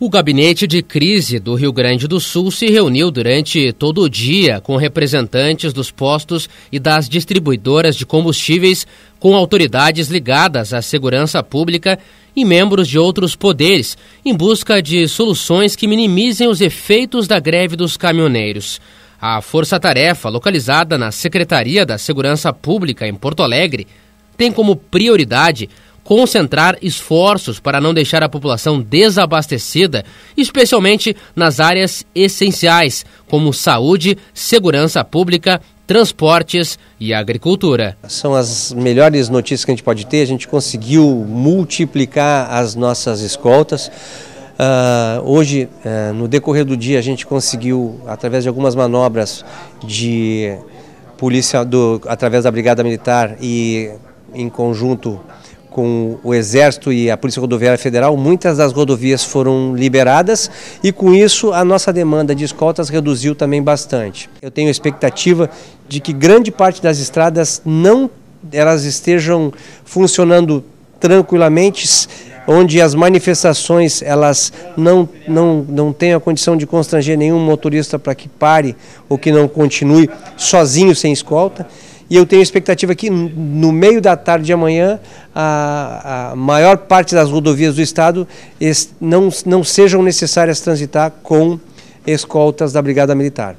O gabinete de crise do Rio Grande do Sul se reuniu durante todo o dia com representantes dos postos e das distribuidoras de combustíveis, com autoridades ligadas à segurança pública e membros de outros poderes, em busca de soluções que minimizem os efeitos da greve dos caminhoneiros. A Força Tarefa, localizada na Secretaria da Segurança Pública em Porto Alegre, tem como prioridade concentrar esforços para não deixar a população desabastecida, especialmente nas áreas essenciais, como saúde, segurança pública, transportes e agricultura. São as melhores notícias que a gente pode ter. A gente conseguiu multiplicar as nossas escoltas. Uh, hoje, uh, no decorrer do dia, a gente conseguiu, através de algumas manobras de polícia, do, através da Brigada Militar e em conjunto com o Exército e a Polícia Rodoviária Federal, muitas das rodovias foram liberadas e com isso a nossa demanda de escoltas reduziu também bastante. Eu tenho expectativa de que grande parte das estradas não elas estejam funcionando tranquilamente, onde as manifestações elas não, não, não têm a condição de constranger nenhum motorista para que pare ou que não continue sozinho sem escolta. E eu tenho expectativa que no meio da tarde de amanhã, a, a maior parte das rodovias do Estado não, não sejam necessárias transitar com escoltas da Brigada Militar.